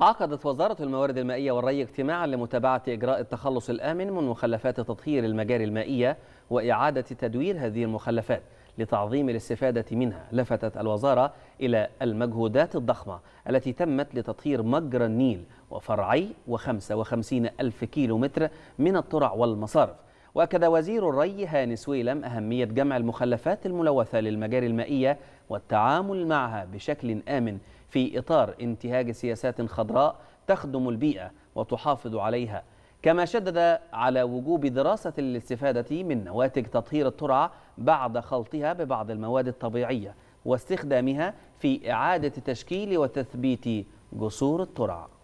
عقدت وزارة الموارد المائية والري اجتماعا لمتابعة إجراء التخلص الآمن من مخلفات تطهير المجاري المائية وإعادة تدوير هذه المخلفات لتعظيم الاستفادة منها لفتت الوزارة إلى المجهودات الضخمة التي تمت لتطهير مجرى النيل وفرعي و55 ألف متر من الترع والمصارف وأكد وزير الري هاني سويلم أهمية جمع المخلفات الملوثة للمجاري المائية والتعامل معها بشكل آمن في إطار انتهاج سياسات خضراء تخدم البيئة وتحافظ عليها كما شدد على وجوب دراسة الاستفادة من نواتج تطهير الترعة بعد خلطها ببعض المواد الطبيعية واستخدامها في إعادة تشكيل وتثبيت جسور الترع